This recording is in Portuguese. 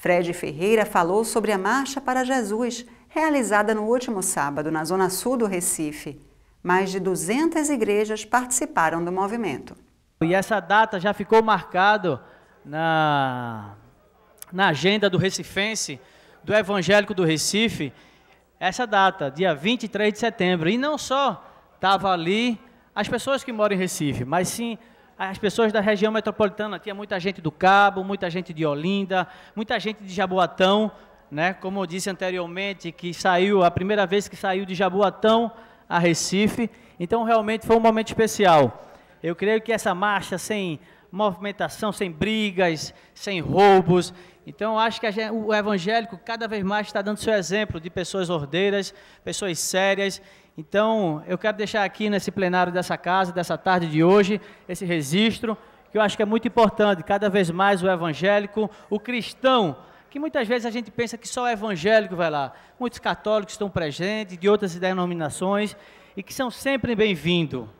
Fred Ferreira falou sobre a Marcha para Jesus, realizada no último sábado na Zona Sul do Recife. Mais de 200 igrejas participaram do movimento. E essa data já ficou marcado na, na agenda do recifense, do evangélico do Recife, essa data, dia 23 de setembro. E não só estava ali as pessoas que moram em Recife, mas sim as pessoas da região metropolitana, tinha muita gente do Cabo, muita gente de Olinda, muita gente de Jaboatão, né? Como eu disse anteriormente, que saiu a primeira vez que saiu de Jaboatão a Recife. Então realmente foi um momento especial. Eu creio que essa marcha sem movimentação, sem brigas, sem roubos. Então, acho que o evangélico cada vez mais está dando seu exemplo de pessoas ordeiras, pessoas sérias então, eu quero deixar aqui nesse plenário dessa casa, dessa tarde de hoje, esse registro, que eu acho que é muito importante. Cada vez mais o evangélico, o cristão, que muitas vezes a gente pensa que só o evangélico vai lá. Muitos católicos estão presentes, de outras denominações, e que são sempre bem-vindos.